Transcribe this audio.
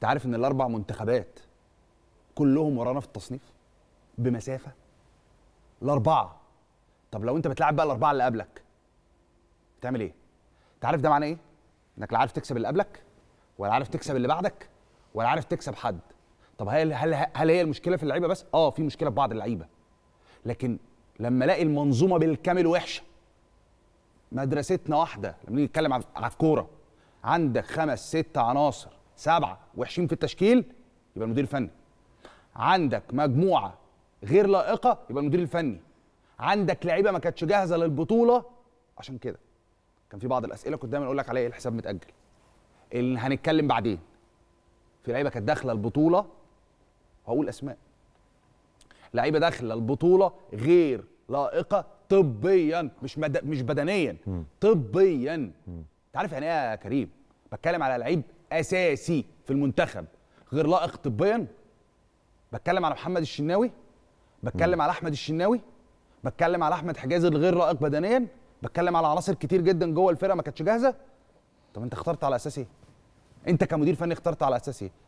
انت عارف ان الاربع منتخبات كلهم ورانا في التصنيف بمسافه الاربعه طب لو انت بتلعب بقى الاربعه اللي قبلك تعمل ايه انت عارف ده معناه ايه انك لا عارف تكسب اللي قبلك ولا عارف تكسب اللي بعدك ولا عارف تكسب حد طب هل هل هل هي المشكله في اللعيبه بس اه في مشكله في بعض اللعيبه لكن لما الاقي المنظومه بالكامل وحشه مدرستنا واحده لما نيجي نتكلم على الكوره عندك خمس ست عناصر سبعه وحشين في التشكيل يبقى المدير الفني عندك مجموعه غير لائقه يبقى المدير الفني عندك لعيبه ما كانتش جاهزه للبطوله عشان كده كان في بعض الاسئله كنت دايما اقول لك عليها الحساب متاجل اللي هنتكلم بعدين في لعيبه كانت داخله البطوله هقول اسماء لعيبه داخله البطوله غير لائقه طبيا مش مد... مش بدنيا طبيا انت عارف يعني ايه يا كريم بتكلم على لعيب اساسي في المنتخب غير لائق طبيا بتكلم على محمد الشناوي بتكلم على احمد الشناوي بتكلم على احمد حجازي الغير لائق بدنيا بتكلم على عناصر كتير جدا جوه الفرقه ما كانتش جاهزه طب انت اخترت على اساس ايه انت كمدير فني اخترت على اساس ايه